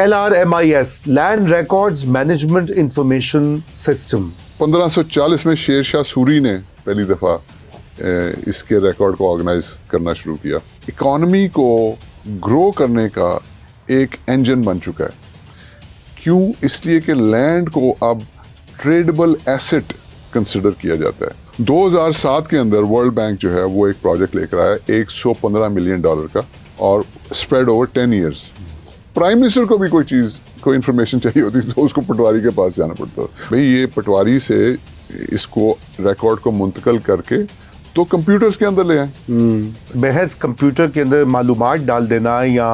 L R M I S land records management information system 1540 में शेर शाह सूरी ने पहली दफ़ा इसके रिकॉर्ड को ऑर्गेनाइज करना शुरू किया इकॉनमी को ग्रो करने का एक इंजन बन चुका है क्यों इसलिए कि लैंड को अब ट्रेडेबल एसेट कंसिडर किया जाता है 2007 के अंदर वर्ल्ड बैंक जो है वो एक प्रोजेक्ट लेकर आया 115 मिलियन डॉलर का और spread over 10 years prime minister को भी कोई चीज़ कोई इन्फॉर्मेशन चाहिए होती तो उसको पटवारी के पास जाना पड़ता भाई ये पटवारी से इसको रिकॉर्ड को मुंतकल करके तो कंप्यूटर्स के अंदर ले आए हम्म, बहस कंप्यूटर के अंदर मालूम डाल देना या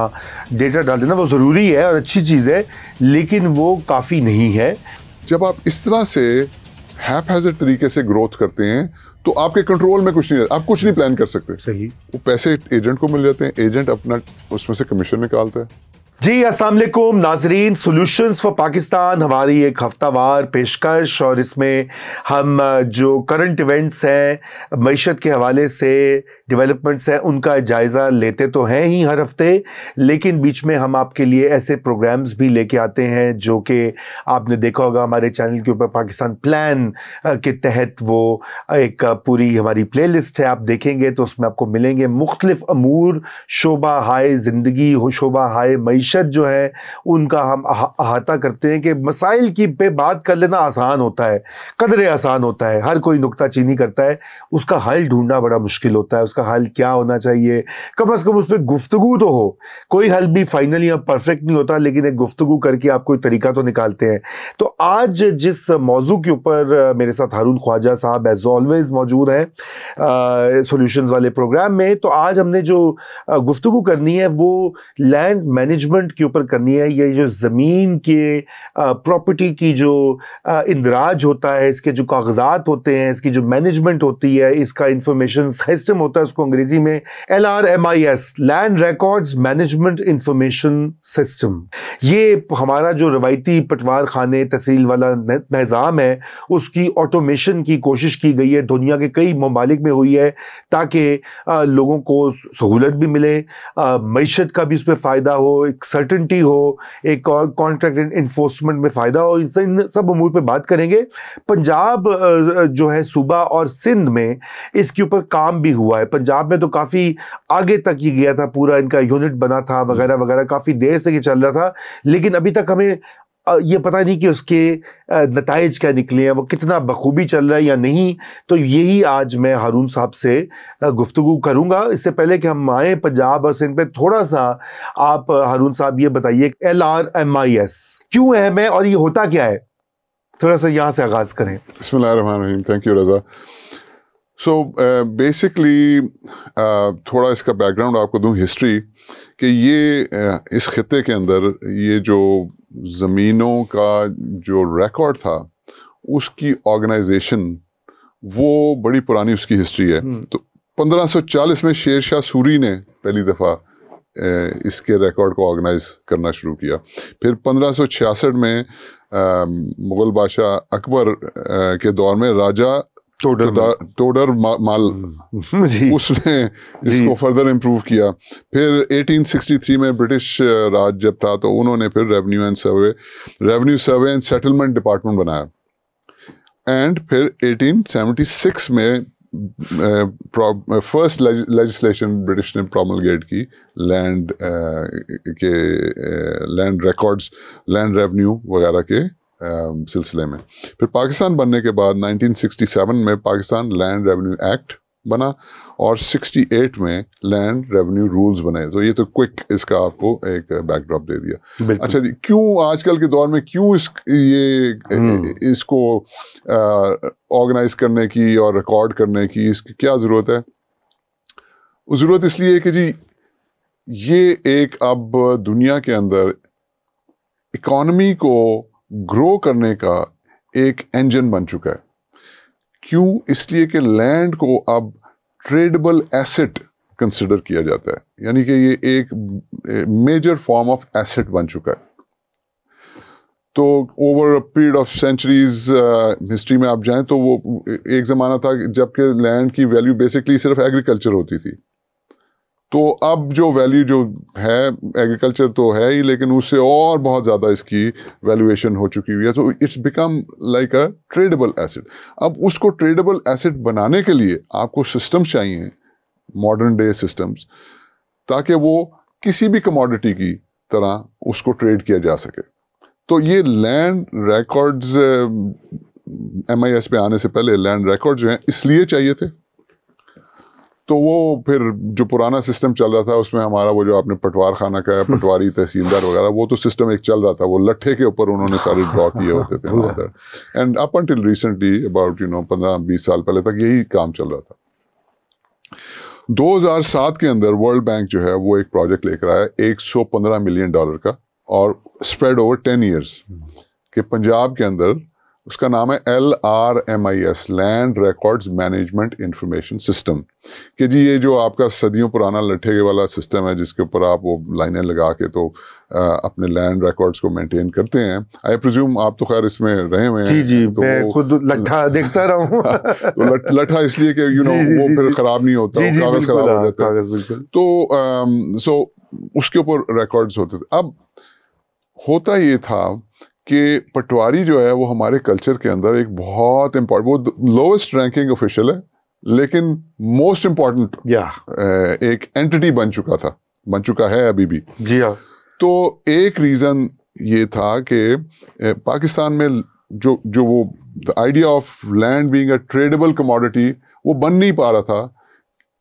डेटा डाल देना वो ज़रूरी है और अच्छी चीज़ है लेकिन वो काफ़ी नहीं है जब आप इस तरह से हैजर तरीके से ग्रोथ करते हैं तो आपके कंट्रोल में कुछ नहीं आप कुछ नहीं प्लान कर सकते सही वो पैसे एजेंट को मिल जाते हैं एजेंट अपना उसमें से कमीशन निकालता है जी असलकुम नाजरीन सॉल्यूशंस फॉर पाकिस्तान हमारी एक हफ्तावार पेशकश और इसमें हम जो करंट इवेंट्स हैं मीशत के हवाले से डेवलपमेंट्स हैं उनका जायज़ा लेते तो हैं ही हर हफ्ते लेकिन बीच में हम आपके लिए ऐसे प्रोग्राम्स भी लेके आते हैं जो कि आपने देखा होगा हमारे चैनल के ऊपर पाकिस्तान प्लान के तहत वो एक पूरी हमारी प्ले लिस्ट है आप देखेंगे तो उसमें आपको मिलेंगे मुख्तलिफ अमूर शोबा हाय ज़िंदगी शोबा हाय मीशत मीशत जो है उनका हम अहाता करते हैं कि मसाइल की पे बात कर लेना आसान होता है कदर आसान होता है हर कोई नुकता चीनी करता है उसका हल ढूंढना बड़ा मुश्किल होता है उसका हल क्या होना चाहिए कम अज़ कम उस पर गुफ्तु तो हो कोई हल भी फाइनल या परफेक्ट नहीं होता लेकिन एक गुफ्तु करके आप कोई तरीका तो निकालते हैं तो आज जिस मौजू के ऊपर मेरे साथ हारून ख्वाजा साहब एज ऑलवेज मौजूद हैं सोल्यूशन वाले प्रोग्राम में तो आज हमने जो गुफ्तु करनी है वो लैंड मैनेजमेंट गवर्नमेंट के ऊपर करनी है ये जो ज़मीन के प्रॉपर्टी की जो इंदराज होता है इसके जो कागजात होते हैं इसकी जो मैनेजमेंट होती है इसका इंफॉर्मेशन सिस्टम होता है उसको अंग्रेज़ी में L R M I S land records management information system ये हमारा जो रवायती पटवार खाने तहसील वाला निज़ाम है उसकी ऑटोमेशन की कोशिश की गई है दुनिया के कई ममालिक में हुई है ताकि लोगों को सहूलत भी मिले मीशत का भी उस पर फ़ायदा हो एक सर्टनटी हो एक और कॉन्ट्रैक्ट इन्फोर्समेंट में फ़ायदा हो इन सब अमूर पर बात करेंगे पंजाब जो है सूबा और सिंध में इसके ऊपर काम भी हुआ है पंजाब में तो काफ़ी आगे तक ही गया था पूरा इनका यूनिट बना था वगैरह वगैरह काफ़ी देर से ये चल रहा था लेकिन अभी तक हमें ये पता नहीं कि उसके नतज क्या निकले हैं वो कितना बखूबी चल रहा है या नहीं तो यही आज मैं हारून साहब से गुफ्तु करूँगा इससे पहले कि हम आए पंजाब और सिंध पे थोड़ा सा आप हारून साहब ये बताइए L R M I S क्यों अहम है और ये होता क्या है थोड़ा सा यहाँ से आगाज़ करें बसमीम thank you Raza so basically थोड़ा इसका बैकग्राउंड आपको दूँ हिस्ट्री कि ये uh, इस ख़त्े के अंदर ये जो ज़मीनों का जो रिकॉर्ड था उसकी ऑर्गेनाइजेशन वो बड़ी पुरानी उसकी हिस्ट्री है हम्म। तो 1540 में शेर शाह सूरी ने पहली दफ़ा इसके रिकॉर्ड को ऑर्गेनाइज करना शुरू किया फिर 1566 में मुग़ल बादशाह अकबर के दौर में राजा टोडर टोडर माल हम्म। उसने इसको फर्दर इम्प्रूव किया फिर 1863 में ब्रिटिश uh, राज जब था तो उन्होंने फिर revenue and survey revenue survey and settlement department बनाया एंड फिर 1876 में फर्स्ट लेजिस्लेशन ब्रिटिश ने प्रोमलगेट की लैंड uh, के लैंड रिकॉर्ड्स लैंड रेवेन्यू वगैरह के Um, सिलसिले में फिर पाकिस्तान बनने के बाद 1967 में पाकिस्तान लैंड रेवेन्यू एक्ट बना और 68 में लैंड रेवेन्यू रूल्स बने तो ये तो क्विक इसका आपको एक बैकड्रॉप दे दिया अच्छा जी क्यों आजकल के दौर में क्यों इस ये हम्म। इसको ऑर्गेनाइज करने की और रिकॉर्ड करने की इसकी क्या ज़रूरत है ज़रूरत इसलिए कि जी ये एक अब दुनिया के अंदर इकॉनमी को ग्रो करने का एक इंजन बन चुका है क्यों इसलिए कि लैंड को अब ट्रेडेबल एसेट कंसिडर किया जाता है यानी कि ये एक मेजर फॉर्म ऑफ एसेट बन चुका है तो over a period of centuries history में आप जाएं तो वो एक ज़माना था जबकि लैंड की वैल्यू बेसिकली सिर्फ एग्रीकल्चर होती थी तो अब जो वैल्यू जो है एग्रीकल्चर तो है ही लेकिन उससे और बहुत ज़्यादा इसकी वैल्यूएशन हो चुकी हुई है तो it's become like a tradable asset अब उसको ट्रेडेबल एसेट बनाने के लिए आपको सिस्टम्स चाहिए मॉडर्न डे सिस्टम्स ताकि वो किसी भी कमोडिटी की तरह उसको ट्रेड किया जा सके तो ये land records M I S पे आने से पहले लैंड रिकॉर्ड जो हैं इसलिए चाहिए थे तो वो फिर जो पुराना सिस्टम चल रहा था उसमें हमारा वो जो आपने पटवार खाना का हम्म। पटवारी तहसीलदार वगैरह वो तो सिस्टम एक चल रहा था वो लट्ठे के ऊपर उन्होंने सारे ड्रॉ किए होते थे एंड अप अपिल रिसेंटली अबाउट यू नो पंद्रह बीस साल पहले तक यही काम चल रहा था 2007 के अंदर वर्ल्ड बैंक जो है वो एक प्रोजेक्ट लेकर आया 115 मिलियन डॉलर का और स्प्रेड ओवर 10 इयर्स कि पंजाब के अंदर उसका नाम है L R M I S land records management information system कि जी ये जो आपका सदियों पुराना लठेगे वाला सिस्टम है जिसके ऊपर आप वो लाइनें लगा के तो आ, अपने लैंड रिकॉर्ड्स को मेंटेन करते हैं आई प्रज्यूम आप तो खैर इसमें रहे हुए हैं जी जी तो मैं खुद लट्ठा देखता रहा हूँ हाँ, तो लट्ठा इसलिए कि यू नो वो फिर ख़राब नहीं होता कागज़ ख़राब हो हाँ, जाता है तो सो उसके ऊपर रिकॉर्ड्स होते थे अब होता ये था कि पटवारी जो है वो हमारे कल्चर के अंदर एक बहुत इम्पोर्टेंट वो लोएस्ट रैंकिंग ऑफिशियल है लेकिन मोस्ट इम्पॉर्टेंट yeah. एक एंटिटी बन चुका था बन चुका है अभी भी जी yeah. हाँ। तो एक रीज़न ये था कि पाकिस्तान में जो जो वो the idea of land being a tradable commodity वो बन नहीं पा रहा था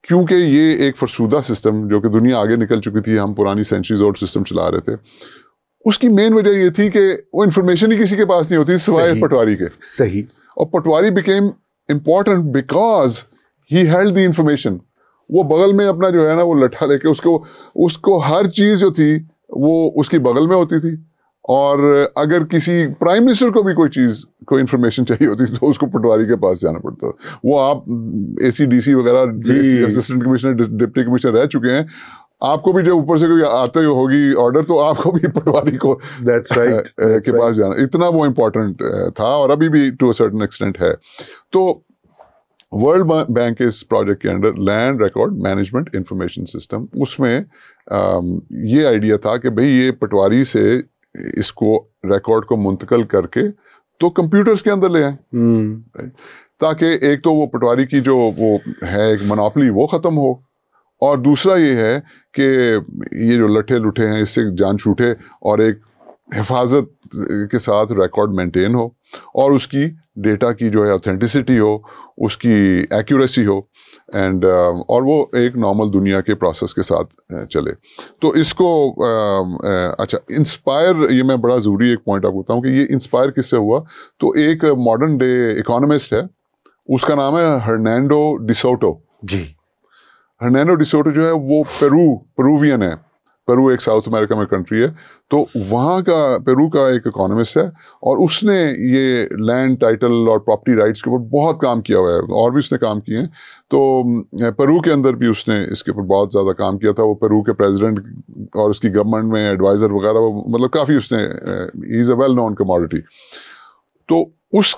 क्योंकि ये एक फरसूदा सिस्टम जो कि दुनिया आगे निकल चुकी थी हम पुरानी सेंचुरीज ओल्ड सिस्टम चला रहे थे उसकी मेन वजह ये थी कि वो इन्फॉर्मेशन ही किसी के पास नहीं होती सिवाय पटवारी के सही और patwari became important because he held the information वो बगल में अपना जो है ना वो लट्ठा लेके उसको उसको हर चीज़ जो थी वो उसकी बगल में होती थी और अगर किसी प्राइम मिनिस्टर को भी कोई चीज़ कोई इन्फॉर्मेशन चाहिए होती तो उसको पटवारी के पास जाना पड़ता था वो आप ए सी डी वगैरह असिस्टेंट कमिश्नर डिप्टी कमिश्नर रह चुके हैं आपको भी जब ऊपर से कोई आते होगी ऑर्डर तो आपको भी पटवारी को that's right, that's के right. पास जाना इतना वो इम्पोर्टेंट था और अभी भी टू सर्टन एक्सटेंट है तो वर्ल्ड बैंक इस प्रोजेक्ट के under land record management information system उसमें ये आइडिया था कि भाई ये पटवारी से इसको रिकॉर्ड को मुंतकल करके तो कंप्यूटर्स के अंदर ले आए hmm. ताकि एक तो वो पटवारी की जो वो है एक मनापली वो ख़त्म हो और दूसरा ये है कि ये जो लठे लुठे हैं इससे जान छूटे और एक हिफाजत के साथ रिकॉर्ड मेंटेन हो और उसकी डेटा की जो है ऑथेंटिसिटी हो उसकी एक्यूरेसी हो एंड uh, और वो एक नॉर्मल दुनिया के प्रोसेस के साथ uh, चले तो इसको um, uh, अच्छा इंस्पायर ये मैं बड़ा ज़रूरी एक पॉइंट आपको बताऊँ कि ये इंस्पायर किससे हुआ तो एक मॉडर्न डे इकोनॉमिस्ट है उसका नाम है हर्नैंडो डिसोटो जी हर्नैनो डिसोटो जो है वो पेरू पेरूवियन है पेरू एक साउथ अमेरिका में कंट्री है तो वहाँ का पेरू का एक इकोनॉमिस्ट है और उसने ये लैंड टाइटल और प्रॉपर्टी राइट्स के ऊपर बहुत काम किया हुआ है और भी उसने काम किए हैं तो पेरू के अंदर भी उसने इसके ऊपर बहुत ज़्यादा काम किया था वो पेरू के प्रेसिडेंट और उसकी गवर्नमेंट में एडवाइज़र वगैरह मतलब काफ़ी उसने is a well known commodity तो उस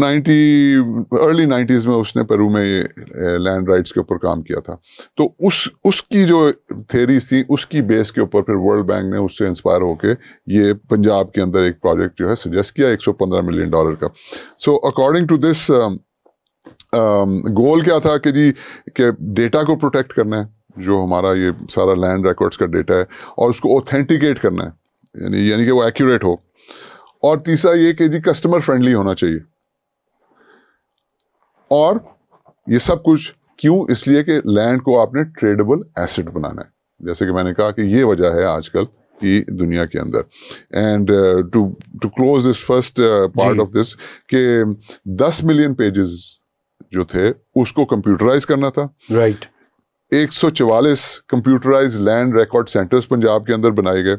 90 अर्ली 90s में उसने पेरू में ये लैंड राइट्स के ऊपर काम किया था तो उस उसकी जो थेरीज थी उसकी बेस के ऊपर फिर वर्ल्ड बैंक ने उससे इंस्पायर होकर ये पंजाब के अंदर एक प्रोजेक्ट जो है सजेस्ट किया 115 मिलियन डॉलर का so according to this goal क्या था कि जी के डेटा को प्रोटेक्ट करना है जो हमारा ये सारा लैंड रिकॉर्ड्स का डेटा है और उसको ऑथेंटिकेट करना है यानी यानी कि वो एक्यूरेट हो और तीसरा ये कि जी कस्टमर फ्रेंडली होना चाहिए और ये सब कुछ क्यों इसलिए कि लैंड को आपने ट्रेडेबल एसेट बनाना है जैसे कि मैंने कहा कि ये वजह है आजकल की दुनिया के अंदर and to to close this first part of this के दस मिलियन पेजेस जो थे उसको कंप्यूटराइज करना था राइट एक सौ चवालीस computerise land record centres Punjab के अंदर बनाए गए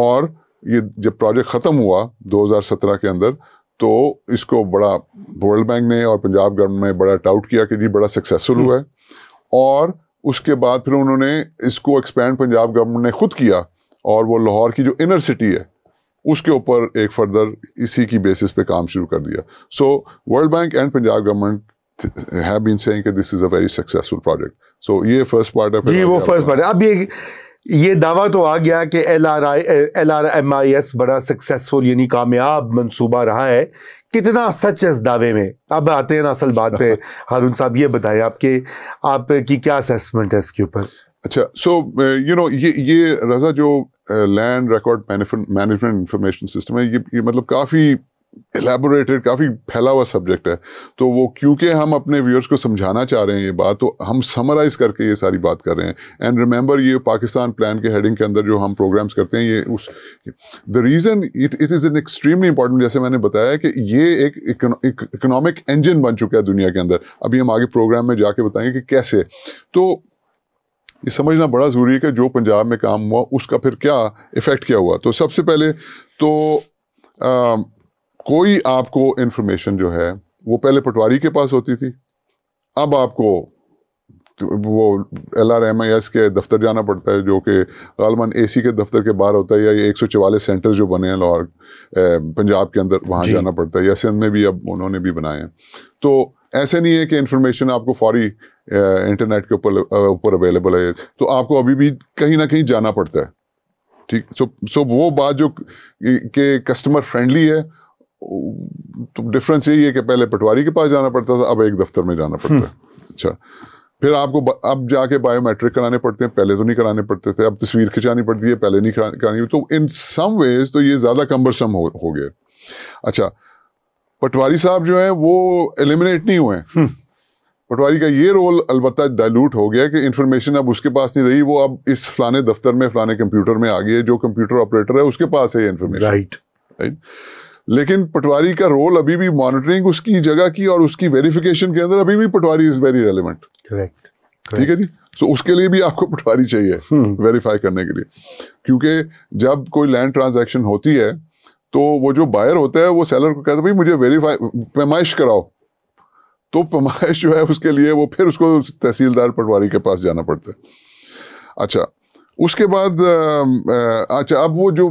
और ये जब प्रोजेक्ट ख़त्म हुआ 2017 के अंदर तो इसको बड़ा वर्ल्ड बैंक ने और पंजाब गवर्नमेंट ने बड़ा टाउट किया कि जी बड़ा सक्सेसफुल हुआ है और उसके बाद फिर उन्होंने इसको एक्सपेंड पंजाब गवर्नमेंट ने खुद किया और वो लाहौर की जो इनर सिटी है उसके ऊपर एक फर्दर इसी की बेसिस पे काम शुरू कर दिया so World Bank and Punjab government have been saying कि this is a very successful project so ये फर्स्ट पार्ट है जी वो फर्स्ट पार्ट है अब ये ये दावा तो आ गया कि L R I L R M I S बड़ा सक्सेसफुल यानी कामयाब मंसूबा रहा है कितना सच है इस दावे में अब आते हैं ना असल बात पे हारून साहब ये बताएं आपके आपकी क्या असेसमेंट है इसके ऊपर अच्छा सो यू नो ये ये रजा जो land record management information system है ये ये मतलब काफ़ी एलेबोरेटेड काफ़ी फैला हुआ सब्जेक्ट है तो वो क्योंकि हम अपने व्यूअर्स को समझाना चाह रहे हैं ये बात तो हम समराइज़ करके ये सारी बात कर रहे हैं एंड रिमेंबर ये पाकिस्तान प्लान के हेडिंग के अंदर जो हम प्रोग्राम्स करते हैं ये उस the reason it it is an extremely important जैसे मैंने बताया कि ये एक इकोनॉमिक इंजन बन चुका है दुनिया के अंदर अभी हम आगे प्रोग्राम में जाके बताएंगे कि कैसे तो ये समझना बड़ा ज़रूरी है कि जो पंजाब में काम हुआ उसका फिर क्या इफ़ेक्ट क्या हुआ तो सबसे पहले तो आ, कोई आपको इन्फॉर्मेशन जो है वो पहले पटवारी के पास होती थी अब आपको तो वो L R M I S के दफ्तर जाना पड़ता है जो कि गालमन ए सी के दफ्तर के बाहर होता है या ये एक सौ चवालीस सेंटर जो बने हैं लाहौर पंजाब के अंदर वहाँ जाना पड़ता है या सिंध में भी अब उन्होंने भी बनाए हैं तो ऐसे नहीं है कि इन्फॉर्मेशन आपको फौरी इंटरनेट के ऊपर ऊपर अवेलेबल है तो आपको अभी भी कहीं ना कहीं जाना पड़ता है ठीक सो सो वो बात जो कि कस्टमर फ्रेंडली है तो डिफरेंस यही है कि पहले पटवारी के पास जाना पड़ता था अब एक दफ्तर में जाना पड़ता है हम्म। अच्छा फिर आपको अब जाके बायोमेट्रिक कराने पड़ते हैं पहले तो नहीं कराने पड़ते थे अब तस्वीर खिंचानी पड़ती है पहले नहीं करानी तो इन सम वेज तो ये ज़्यादा कम्बरसम हो, हो गया अच्छा पटवारी साहब जो है वो एलिमिनेट नहीं हुए हम्म। पटवारी का ये रोल अलबत् डायलूट हो गया कि इन्फॉर्मेशन अब उसके पास नहीं रही वो अब इस फलाने दफ्तर में फलाने कंप्यूटर में आ गई है जो कंप्यूटर ऑपरेटर है उसके पास है ये इन्फॉर्मेशन राइट राइट लेकिन पटवारी का रोल अभी भी मॉनिटरिंग उसकी जगह की और उसकी वेरिफिकेशन के अंदर अभी भी patwari is very relevant correct ठीक है जी सो so, उसके लिए भी आपको पटवारी चाहिए वेरीफाई hmm. करने के लिए क्योंकि जब कोई लैंड ट्रांजैक्शन होती है तो वो जो बायर होता है वो सेलर को कहता है भाई मुझे वेरीफाई पैमाइश कराओ तो पैमाइश जो है उसके लिए वो फिर उसको तहसीलदार पटवारी के पास जाना पड़ता है अच्छा उसके बाद अच्छा अब वो जो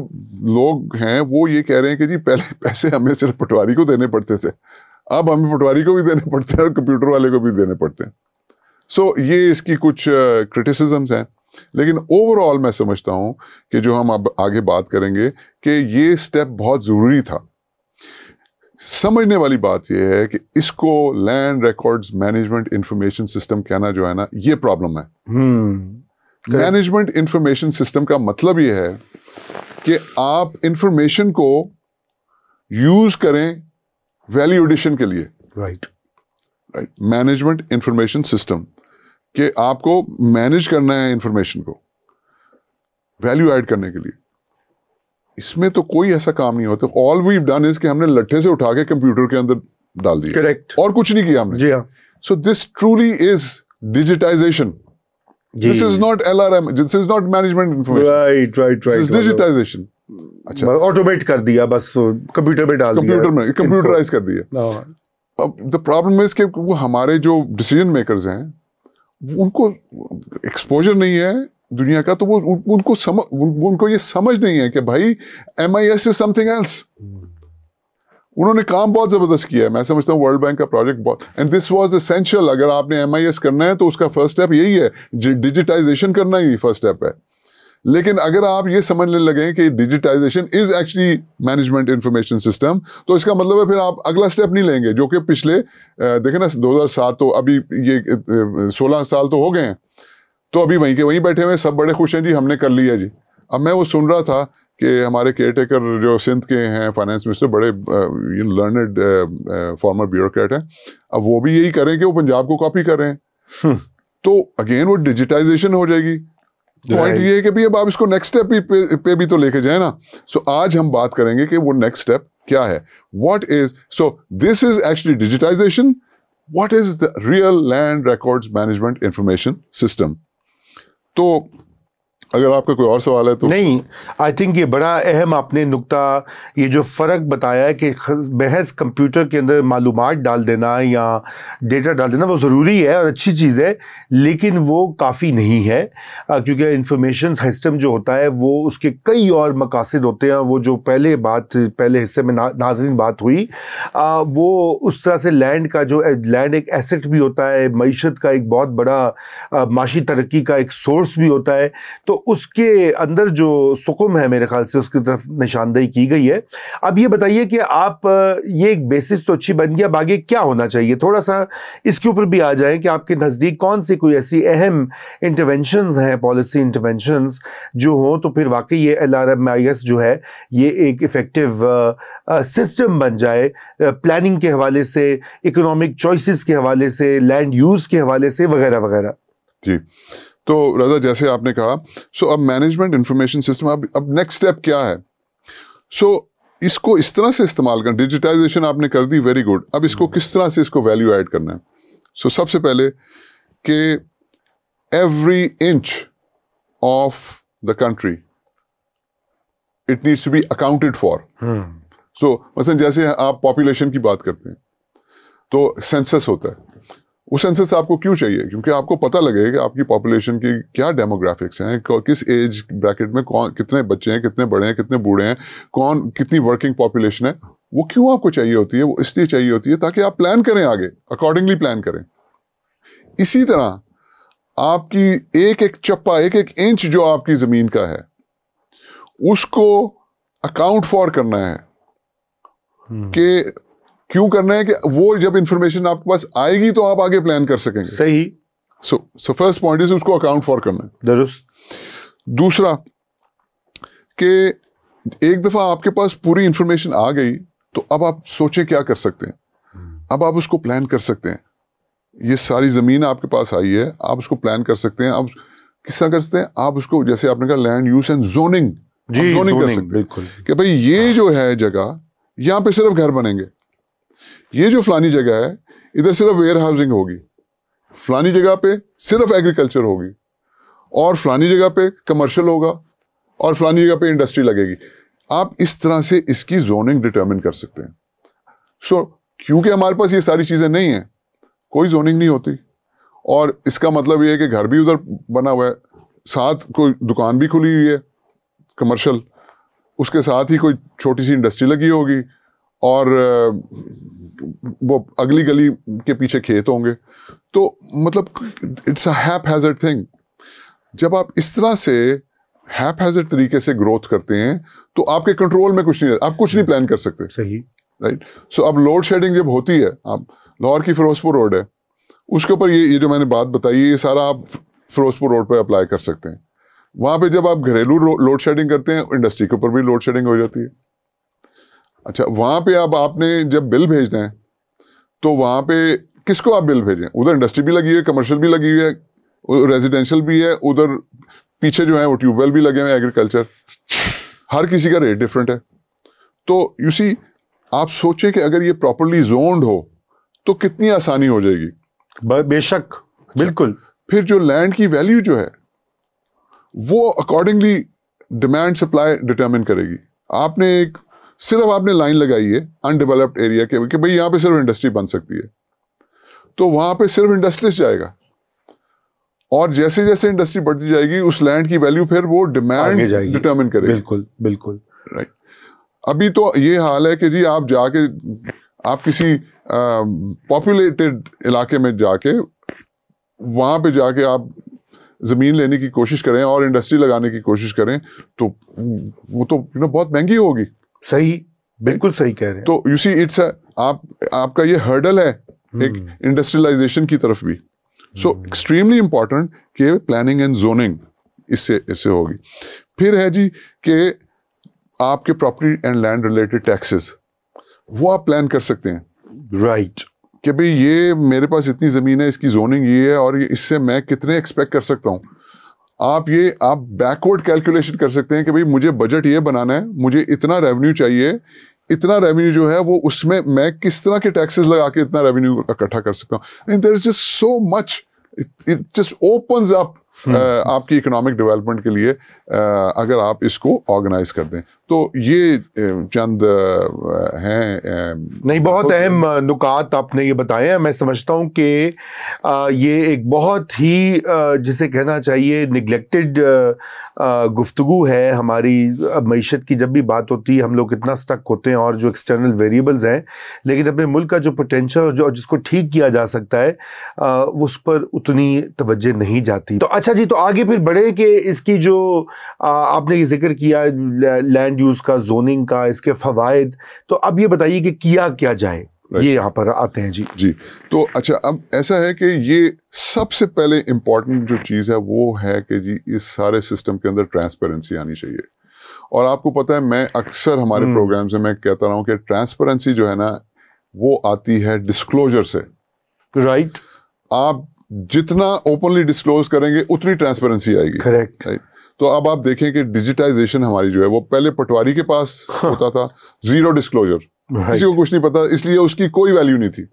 लोग हैं वो ये कह रहे हैं कि जी पहले पैसे हमें सिर्फ पटवारी को देने पड़ते थे अब हमें पटवारी को भी देने पड़ते हैं और कंप्यूटर वाले को भी देने पड़ते हैं सो so, ये इसकी कुछ क्रिटिसिजम्स हैं लेकिन ओवरऑल मैं समझता हूँ कि जो हम अब आगे बात करेंगे कि ये स्टेप बहुत ज़रूरी था समझने वाली बात यह है कि इसको land records management information system कहना जो है ना ये प्रॉब्लम है hmm. मैनेजमेंट इंफॉर्मेशन सिस्टम का मतलब यह है कि आप इंफॉर्मेशन को यूज करें वैल्यू एडिशन के लिए right right management information system कि आपको मैनेज करना है इंफॉर्मेशन को वैल्यू ऐड करने के लिए इसमें तो कोई ऐसा काम नहीं होता ऑल वी डन इज कि हमने लट्ठे से उठा के कंप्यूटर के अंदर डाल दिया करेक्ट और कुछ नहीं किया हमने जी हाँ so this truly is digitisation this is not LRM, this is not management information. Right, right, right. This is digitization. अच्छा ऑटोमेट कर दिया बस कंप्यूटर में डाल कंप्यूटर में कंप्यूटराइज कर दिया हाँ। अब द प्रॉब्लम इज कि वो हमारे जो डिसीजन मेकर्स हैं उनको एक्सपोजर नहीं है दुनिया का तो वो उनको समझ उनको ये समझ नहीं है कि भाई M I S is something else उन्होंने काम बहुत ज़बरदस्त किया है मैं समझता हूँ वर्ल्ड बैंक का प्रोजेक्ट बहुत एंड दिस वाज एसेंशियल अगर आपने एम करना है तो उसका फर्स्ट स्टेप यही है डिजिटाइजेशन करना ही फर्स्ट स्टेप है लेकिन अगर आप ये समझने लगे कि digitisation is actually management information system तो इसका मतलब है फिर आप अगला स्टेप नहीं लेंगे जो कि पिछले देखे ना दो तो अभी ये सोलह साल तो हो गए हैं तो अभी वहीं के वहीं बैठे हुए सब बड़े खुश हैं जी हमने कर लिया जी अब मैं वो सुन रहा था कि हमारे केयर टेकर जो सिंध के हैं फाइनेंस मिनिस्टर बड़े यू लर्नड फॉर्मर ब्यूरोक्रेट हैं अब वो भी यही करें कि वो पंजाब को कॉपी कर रहे हैं हम्म। तो अगेन वो डिजिटाइजेशन हो जाएगी पॉइंट ये है कि भाई अब आप इसको नेक्स्ट स्टेप पे, पे भी तो लेके जाए ना सो so, आज हम बात करेंगे कि वो नेक्स्ट स्टेप क्या है what is so this is actually digitisation what is the real land records management information system तो अगर आपका कोई और सवाल है तो नहीं आई थिंक ये बड़ा अहम आपने नुकता ये जो फ़र्क बताया है कि बहस कंप्यूटर के अंदर मालूम डाल देना या डेटा डाल देना वो ज़रूरी है और अच्छी चीज़ है लेकिन वो काफ़ी नहीं है क्योंकि इंफॉर्मेशन सिस्टम जो होता है वो उसके कई और मकासद होते हैं वो जो पहले बात पहले हिस्से में ना, नाजरीन बात हुई आ, वो उस तरह से लैंड का जो लैंड एक एसेट भी होता है मीशत का एक बहुत बड़ा माशी तरक्की का एक सोर्स भी होता है तो उसके अंदर जो सुकुम है मेरे ख्याल से उसकी तरफ निशानदेही की गई है अब ये बताइए कि आप ये एक बेसिस तो अच्छी बन गया अब आगे क्या होना चाहिए थोड़ा सा इसके ऊपर भी आ जाए कि आपके नज़दीक कौन सी कोई ऐसी अहम इंटरवेंशनस हैं पॉलिसी इंटरवेंशनस जो हों तो फिर वाकई ये L R M I S जो है ये एक इफ़ेक्टिव सिस्टम बन जाए प्लानिंग के हवाले से इकोनॉमिक चॉइसिस के हवाले से लैंड यूज़ के हवाले से वगैरह वगैरह जी तो राजा जैसे आपने कहा सो अब मैनेजमेंट इंफॉर्मेशन सिस्टम अब अब नेक्स्ट स्टेप क्या है सो इसको इस तरह से इस्तेमाल करना डिजिटाइजेशन आपने कर दी वेरी गुड अब इसको किस तरह से इसको वैल्यू ऐड करना है सो so, सबसे पहले कि every inch of the country it needs to be accounted for so मसलन जैसे आप पॉपुलेशन की बात करते हैं तो सेंसस होता है वो सेंसस आपको क्यों चाहिए क्योंकि आपको पता लगे कि आपकी पॉपुलेशन की क्या डेमोग्राफिक्स हैं किस एज ब्रैकेट में कौन कितने बच्चे हैं कितने बड़े हैं कितने बूढ़े हैं कौन कितनी वर्किंग पॉपुलेशन है वो क्यों आपको चाहिए होती है वो इसलिए चाहिए होती है ताकि आप प्लान करें आगे अकॉर्डिंगली प्लान करें इसी तरह आपकी एक एक चप्पा एक एक इंच जो आपकी ज़मीन का है उसको अकाउंट फॉर करना है हम्म। कि क्यों करना है कि वो जब इंफॉर्मेशन आपके पास आएगी तो आप आगे प्लान कर सकेंगे सही so so first point is उसको अकाउंट फॉर करना है दूसरा कि एक दफ़ा आपके पास पूरी इंफॉर्मेशन आ गई तो अब आप सोचें क्या कर सकते हैं अब आप उसको प्लान कर सकते हैं ये सारी ज़मीन आपके पास आई है आप उसको प्लान कर सकते हैं आप तरह कर सकते हैं आप उसको जैसे आपने कहा लैंड यूज एंड जोनिंग जी जोनिंग, जोनिंग कर सकते हैं कि भाई ये जो है जगह यहाँ पे सिर्फ घर बनेंगे ये जो फलानी जगह है इधर सिर्फ वेयर हाउसिंग होगी फलानी जगह पे सिर्फ एग्रीकल्चर होगी और फलानी जगह पे कमर्शियल होगा और फलानी जगह पे इंडस्ट्री लगेगी आप इस तरह से इसकी जोनिंग डिटरमिन कर सकते हैं सो so, क्योंकि हमारे पास ये सारी चीज़ें नहीं हैं कोई जोनिंग नहीं होती और इसका मतलब ये है कि घर भी उधर बना हुआ है साथ कोई दुकान भी खुली हुई है कमर्शल उसके साथ ही कोई छोटी सी इंडस्ट्री लगी होगी और वो अगली गली के पीछे खेत होंगे तो मतलब it's a haphazard thing जब आप इस तरह से हैप हैजर्ड तरीके से ग्रोथ करते हैं तो आपके कंट्रोल में कुछ नहीं रहता आप कुछ नहीं प्लान कर सकते सही राइट सो so, अब लोड शेडिंग जब होती है आप लाहौर की फिरोजपुर रोड है उसके ऊपर ये ये जो मैंने बात बताई है ये सारा आप फिरोजपुर रोड पर अप्लाई कर सकते हैं वहाँ पे जब आप घरेलू लोड शेडिंग करते हैं इंडस्ट्री के ऊपर भी लोड शेडिंग हो जाती है अच्छा वहाँ पे अब आपने जब बिल भेजना है तो वहाँ पे किसको आप बिल भेजें उधर इंडस्ट्री भी लगी हुई है कमर्शियल भी लगी हुई है रेजिडेंशियल भी है उधर पीछे जो है वो ट्यूबवेल भी लगे हुए हैं एग्रीकल्चर हर किसी का रेट डिफरेंट है तो यू सी आप सोचें कि अगर ये प्रॉपरली जोन्ड हो तो कितनी आसानी हो जाएगी बेशक अच्छा, बिल्कुल फिर जो लैंड की वैल्यू जो है वो अकॉर्डिंगली डिमांड सप्लाई डिटर्मिन करेगी आपने एक सिर्फ आपने लाइन लगाई है अनडेवलप्ड एरिया के कि भाई यहाँ पे सिर्फ इंडस्ट्री बन सकती है तो वहां पे सिर्फ इंडस्ट्रीज जाएगा और जैसे जैसे इंडस्ट्री बढ़ती जाएगी उस लैंड की वैल्यू फिर वो डिमांड डिटर्मिन करेगी बिल्कुल बिल्कुल राइट अभी तो ये हाल है कि जी आप जाके आप किसी पॉपुलेटेड इलाके में जाके वहां पे जाके आप ज़मीन लेने की कोशिश करें और इंडस्ट्री लगाने की कोशिश करें तो वो तो यू नो बहुत महंगी होगी सही बिल्कुल सही कह रहे हैं तो यू सी इट्स आप आपका ये हर्डल है एक इंडस्ट्रियलाइजेशन हम्म। की तरफ भी सो एक्सट्रीमली इम्पॉर्टेंट कि प्लानिंग एंड जोनिंग इससे इससे होगी फिर है जी कि आपके property and land related taxes वो आप प्लान कर सकते हैं राइट right. कि भाई ये मेरे पास इतनी ज़मीन है इसकी जोनिंग ये है और इससे मैं कितने एक्सपेक्ट कर सकता हूँ आप ये आप बैकवर्ड कैलकुलेशन कर सकते हैं कि भाई मुझे बजट ये बनाना है मुझे इतना रेवेन्यू चाहिए इतना रेवेन्यू जो है वो उसमें मैं किस तरह के टैक्सेस लगा के इतना रेवेन्यू इकट्ठा कर सकता हूँ there is just so much it just open up आपकी इकोनॉमिक डेवलपमेंट के लिए uh, अगर आप इसको ऑर्गेनाइज कर दें तो ये चंद हैं नहीं बहुत अहम नुकात आपने ये बताए हैं मैं समझता हूँ कि ये एक बहुत ही जिसे कहना चाहिए निगलेक्टेड गुफ्तु है हमारी मीशत की जब भी बात होती है हम लोग कितना स्टक होते हैं और जो एक्सटर्नल वेरिएबल्स हैं लेकिन अपने मुल्क का जो पोटेंशियल जो जिसको ठीक किया जा सकता है उस पर उतनी तोज्जह नहीं जाती तो अच्छा जी तो आगे फिर बढ़े कि इसकी जो आपने ये जिक्र किया लैंड यूज़ का जोनिंग का इसके फ़वाद तो अब ये बताइए कि किया क्या जाए ये यहाँ पर आते हैं जी जी तो अच्छा अब ऐसा है कि ये सबसे पहले इम्पॉर्टेंट जो चीज़ है वो है कि जी इस सारे सिस्टम के अंदर ट्रांसपेरेंसी आनी चाहिए और आपको पता है मैं अक्सर हमारे प्रोग्राम हम्म। से मैं कहता रहा हूँ कि ट्रांसपेरेंसी जो है ना वो आती है डिस्क्लोजर से राइट right. आप जितना ओपनली डिस्क्लोज करेंगे उतनी ट्रांसपेरेंसी आएगी करेक्ट right. तो अब आप देखें कि डिजिटाइजेशन हमारी जो है वो पहले पटवारी के पास हाँ। होता था जीरो डिस्क्लोजर किसी को कुछ नहीं पता इसलिए उसकी कोई वैल्यू नहीं थी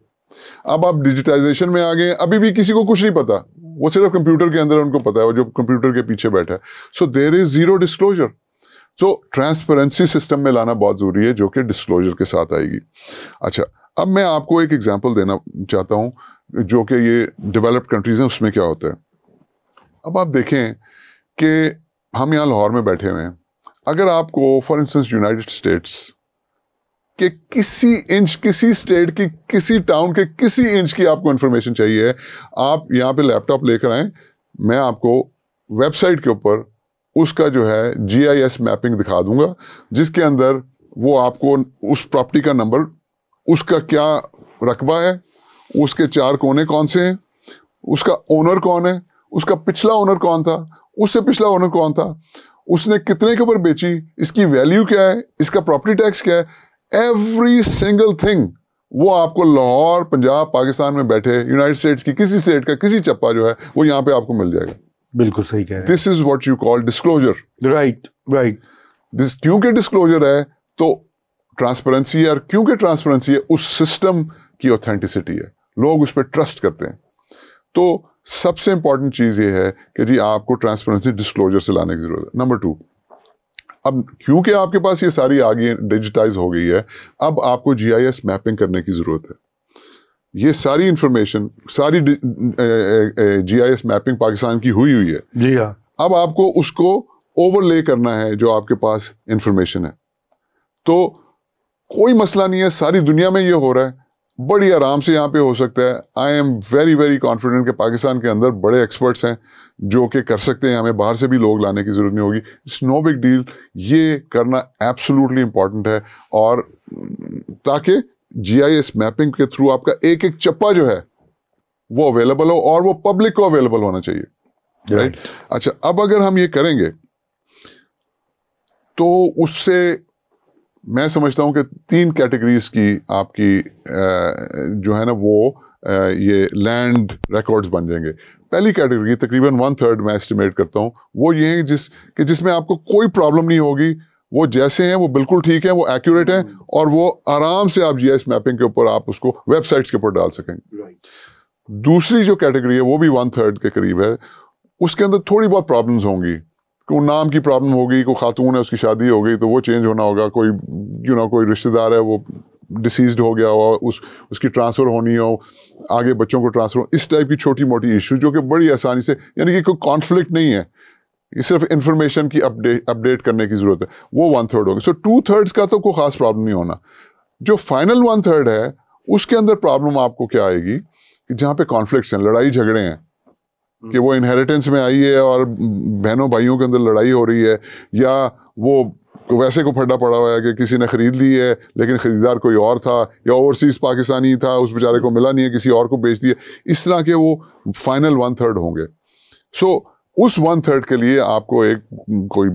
अब आप डिजिटाइजेशन में आ गए अभी भी किसी को कुछ नहीं पता वो सिर्फ कंप्यूटर के अंदर उनको पता है वो जो कंप्यूटर के पीछे बैठा है so there is zero disclosure तो ट्रांसपेरेंसी सिस्टम में लाना बहुत ज़रूरी है जो कि डिस्क्लोजर के साथ आएगी अच्छा अब मैं आपको एक एग्जाम्पल देना चाहता हूँ जो कि ये डेवलप्ड कंट्रीज़ हैं उसमें क्या होता है अब आप देखें कि हम यहाँ लाहौर में बैठे हुए हैं अगर आपको फॉर इंस्टेंस यूनाइटेड स्टेट्स के किसी इंच किसी स्टेट की किसी टाउन के किसी इंच की आपको इन्फॉर्मेशन चाहिए आप यहाँ पे लैपटॉप लेकर आएँ मैं आपको वेबसाइट के ऊपर उसका जो है जीआईएस मैपिंग दिखा दूंगा जिसके अंदर वो आपको उस प्रॉपर्टी का नंबर उसका क्या रकबा है उसके चार कोने कौन से हैं उसका ओनर कौन है उसका पिछला ओनर कौन था उससे पिछला ओनर कौन था उसने कितने के ऊपर बेची इसकी वैल्यू क्या है इसका प्रॉपर्टी टैक्स क्या है एवरी सिंगल थिंग वो आपको लाहौर पंजाब पाकिस्तान में बैठे यूनाइटेड स्टेट्स की किसी स्टेट का किसी चप्पा जो है वो यहाँ पे आपको मिल जाएगा बिल्कुल सही कह this is what you call disclosure right right this क्योंकि डिस्कलोजर है तो ट्रांसपेरेंसी है और क्योंकि ट्रांसपेरेंसी है उस सिस्टम की ऑथेंटिसिटी है लोग उस पर ट्रस्ट करते हैं तो सबसे इंपॉर्टेंट चीज़ ये है कि जी आपको ट्रांसपेरेंसी डिस्क्लोजर से लाने की ज़रूरत है नंबर टू अब क्योंकि आपके पास ये सारी आगे डिजिटाइज हो गई है अब आपको जीआईएस मैपिंग करने की ज़रूरत है ये सारी इंफॉर्मेशन सारी जीआईएस मैपिंग पाकिस्तान की हुई हुई है जी हाँ अब आपको उसको ओवरले करना है जो आपके पास इंफॉर्मेशन है तो कोई मसला नहीं है सारी दुनिया में ये हो रहा है बड़ी आराम से यहाँ पे हो सकता है I am very very confident कि पाकिस्तान के अंदर बड़े एक्सपर्ट्स हैं जो कि कर सकते हैं हमें बाहर से भी लोग लाने की ज़रूरत नहीं होगी स्नो बिग डील ये करना एब्सोलूटली इम्पॉर्टेंट है और ताकि जीआईएस मैपिंग के थ्रू आपका एक एक चप्पा जो है वो अवेलेबल हो और वो पब्लिक को अवेलेबल होना चाहिए राइट right. right? अच्छा अब अगर हम ये करेंगे तो उससे मैं समझता हूँ कि तीन कैटेगरीज की आपकी जो है ना वो ये लैंड रिकॉर्ड्स बन जाएंगे पहली कैटेगरी तकरीबन वन थर्ड मैं एस्टिमेट करता हूँ वो ये है जिस कि जिसमें आपको कोई प्रॉब्लम नहीं होगी वो जैसे हैं वो बिल्कुल ठीक है वो एक्यूरेट हैं hmm. और वो आराम से आप जीएस मैपिंग के ऊपर आप उसको वेबसाइट्स के ऊपर डाल सकेंगे right. दूसरी जो कैटेगरी है वो भी वन थर्ड के करीब है उसके अंदर थोड़ी बहुत प्रॉब्लम्स होंगी को नाम की प्रॉब्लम हो गई कोई खातून है उसकी शादी हो गई तो वो चेंज होना होगा कोई यू ना नो कोई रिश्तेदार है वो डिसीज हो गया हो उस उसकी ट्रांसफ़र होनी हो आगे बच्चों को ट्रांसफ़र हो इस टाइप की छोटी मोटी इशू जो कि बड़ी आसानी से यानी कि कोई कॉन्फ्लिक्ट नहीं है ये सिर्फ इन्फॉर्मेशन की अपडेट अपडेट करने की ज़रूरत है वो वन थर्ड होगी सो टू थर्ड्स का तो कोई ख़ास प्रॉब्लम नहीं होना जो फाइनल वन थर्ड है उसके अंदर प्रॉब्लम आपको क्या आएगी कि जहाँ पे कॉन्फ्लिक्ट्स हैं लड़ाई झगड़े हैं कि वो इनहेरिटेंस में आई है और बहनों भाइयों के अंदर लड़ाई हो रही है या वो वैसे को फटा पड़ा हुआ है कि किसी ने ख़रीद ली है लेकिन ख़रीदार कोई और था या ओवरसीज़ पाकिस्तानी था उस बेचारे को मिला नहीं है किसी और को बेच दिया इस तरह के वो फाइनल वन थर्ड होंगे सो so, उस वन थर्ड के लिए आपको एक कोई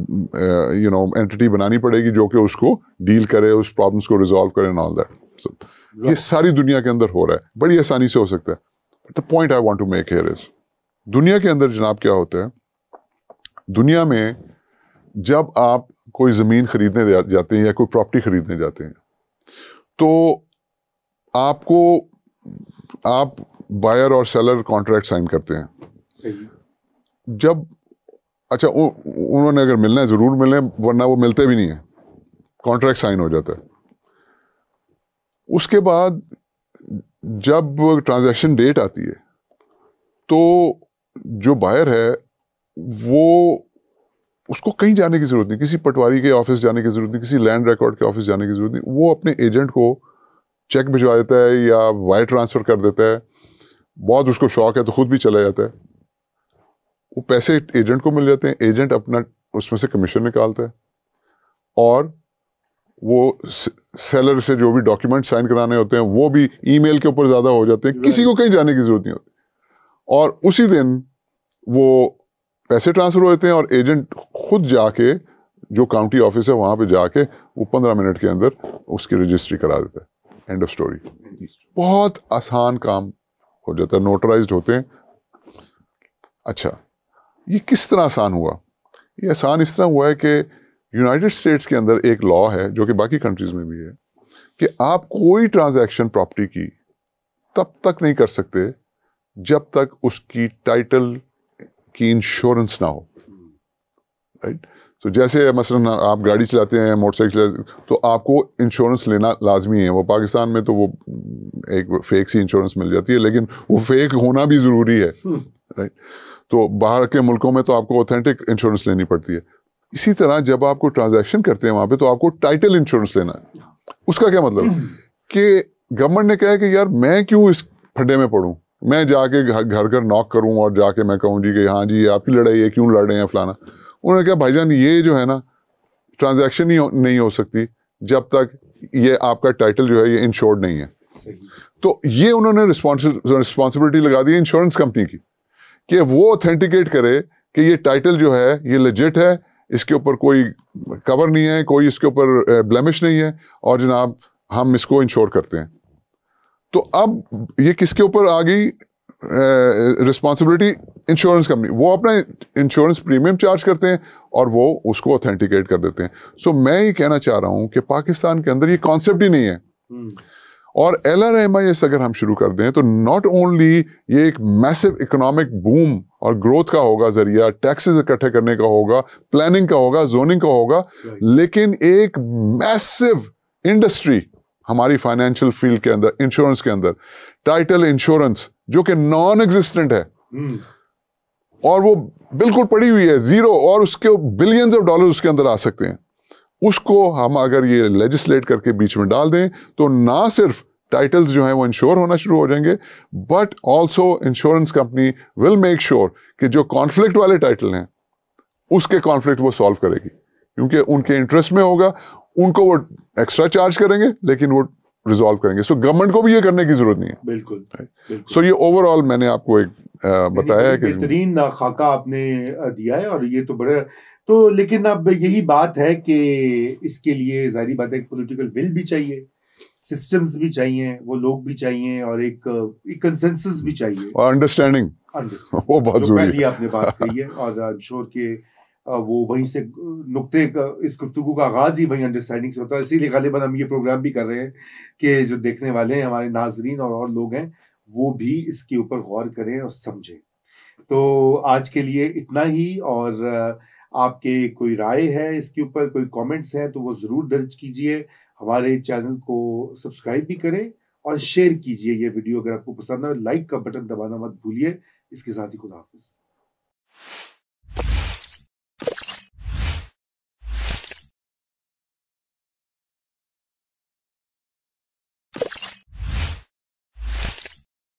यू नो एंटिटी बनानी पड़ेगी जो कि उसको डील करे उस प्रॉब्लम्स को रिजॉल्व करे ऑल दैट सो ये सारी दुनिया के अंदर हो रहा है बड़ी आसानी से हो सकता है the point I want to make here is दुनिया के अंदर जनाब क्या होता है दुनिया में जब आप कोई ज़मीन खरीदने जाते हैं या कोई प्रॉपर्टी खरीदने जाते हैं तो आपको आप बायर और सेलर कॉन्ट्रैक्ट साइन करते हैं जब अच्छा उन्होंने अगर मिलना है ज़रूर मिलें वरना वो मिलते भी नहीं हैं कॉन्ट्रैक्ट साइन हो जाता है उसके बाद जब ट्रांजैक्शन डेट आती है तो जो बायर है वो उसको कहीं जाने की ज़रूरत नहीं किसी पटवारी के ऑफिस जाने की ज़रूरत नहीं किसी लैंड रिकॉर्ड के ऑफिस जाने की ज़रूरत नहीं वो अपने एजेंट को चेक भिजवा देता है या वायर ट्रांसफ़र कर देता है बहुत उसको शौक है तो खुद भी चला जाता है वो पैसे एजेंट को मिल जाते हैं एजेंट अपना उसमें से कमीशन निकालता है और वो सेलर से जो भी डॉक्यूमेंट साइन कराने होते हैं वो भी ईमेल के ऊपर ज़्यादा हो जाते हैं किसी को कहीं जाने की ज़रूरत नहीं होती और उसी दिन वो पैसे ट्रांसफ़र हो जाते हैं और एजेंट खुद जाके जो काउंटी ऑफिस है वहाँ पे जाके वो पंद्रह मिनट के अंदर उसकी रजिस्ट्री करा देता है एंड ऑफ स्टोरी बहुत आसान काम हो जाता है नोटराइज होते हैं अच्छा ये किस तरह आसान हुआ ये आसान इस तरह हुआ है कि यूनाइटेड स्टेट्स के अंदर एक लॉ है जो कि बाकी कंट्रीज़ में भी है कि आप कोई ट्रांजैक्शन प्रॉपर्टी की तब तक नहीं कर सकते जब तक उसकी टाइटल की इंश्योरेंस ना हो राइट right? तो जैसे मसलन आप गाड़ी चलाते हैं मोटरसाइकिल तो आपको इंश्योरेंस लेना लाजमी है वो पाकिस्तान में तो वो एक फेक सी इंश्योरेंस मिल जाती है लेकिन वो फेक होना भी ज़रूरी है राइट तो बाहर के मुल्कों में तो आपको ऑथेंटिक इंश्योरेंस लेनी पड़ती है इसी तरह जब आपको ट्रांजैक्शन करते हैं वहाँ पे तो आपको टाइटल इंश्योरेंस लेना है उसका क्या मतलब कि गवर्नमेंट ने कहा कि यार मैं क्यों इस फंडे में पढ़ूँ मैं जाके घर घर घर नॉक करूँ और जाके मैं कहूँ जी कि हाँ जी ये आपकी लड़ाई है क्यों लड़ रहे हैं फलाना उन्होंने कहा भाईजान ये जो है ना ट्रांजेक्शन ही नहीं हो सकती जब तक ये आपका टाइटल जो है ये इंश्योर्ड नहीं है तो ये उन्होंने रिस्पॉन्सिबिलिटी लगा दी इंश्योरेंस कंपनी की कि वो ऑथेंटिकेट करे कि ये टाइटल जो है ये लेजिट है इसके ऊपर कोई कवर नहीं है कोई इसके ऊपर ब्लेमिश नहीं है और जनाब हम इसको इंश्योर करते हैं तो अब ये किसके ऊपर आ गई रिस्पॉन्सिबिलिटी इंश्योरेंस कंपनी वो अपना इंश्योरेंस प्रीमियम चार्ज करते हैं और वो उसको ऑथेंटिकेट कर देते हैं सो so, मैं ये कहना चाह रहा हूँ कि पाकिस्तान के अंदर ये कॉन्सेप्ट ही नहीं है हम्म। और L R M I S अगर हम शुरू कर दें तो नॉट ओनली ये एक मैसिव इकोनॉमिक बूम और ग्रोथ का होगा जरिया टैक्सेस इकट्ठे करने का होगा प्लानिंग का होगा जोनिंग का होगा लेकिन एक मैसिव इंडस्ट्री हमारी फाइनेंशियल फील्ड के अंदर इंश्योरेंस के अंदर टाइटल इंश्योरेंस जो कि नॉन एग्जिस्टेंट है hmm. और वो बिल्कुल पड़ी हुई है जीरो और उसके बिलियंस ऑफ डॉलर उसके अंदर आ सकते हैं उसको हम अगर ये लेजिस्लेट करके बीच में डाल दें तो ना सिर्फ टाइटल्स जो हैं वो इंश्योर होना शुरू हो जाएंगे but also insurance company will make sure कि जो कॉन्फ्लिक्ट वाले टाइटल हैं उसके कॉन्फ्लिक्ट वो सॉल्व करेगी क्योंकि उनके इंटरेस्ट में होगा उनको वो एक्स्ट्रा चार्ज करेंगे लेकिन वो रिजॉल्व करेंगे सो so, गवर्नमेंट को भी ये करने की जरूरत नहीं है बिल्कुल सो so, ये ओवरऑल मैंने आपको एक आ, बताया है कि बेहतरीन खाका आपने दिया है और ये तो बड़े तो लेकिन अब यही बात है कि इसके लिए जारी बात है पॉलिटिकल विल भी चाहिए सिस्टम्स भी चाहिए वो लोग भी चाहिए और एक एक कंसेंसस भी चाहिए और अंडरस्टैंडिंग अंडरस्टैंडिंग वो बहुत जरूरी है आपने बात कही है और किशोर के वो वहीं से नुकते इस गुफ्तु का आगाज़ ही वहीं अंडरस्टैंडिंग से होता है इसीलिए गालिबा हम ये प्रोग्राम भी कर रहे हैं कि जो देखने वाले हैं हमारे नाजरीन और और लोग हैं वो भी इसके ऊपर गौर करें और समझें तो आज के लिए इतना ही और आपके कोई राय है इसके ऊपर कोई कमेंट्स हैं तो वो ज़रूर दर्ज कीजिए हमारे चैनल को सब्सक्राइब भी करें और शेयर कीजिए ये वीडियो अगर आपको पसंद आए लाइक का बटन दबाना मत भूलिए इसके साथ ही खुदा हाफिज़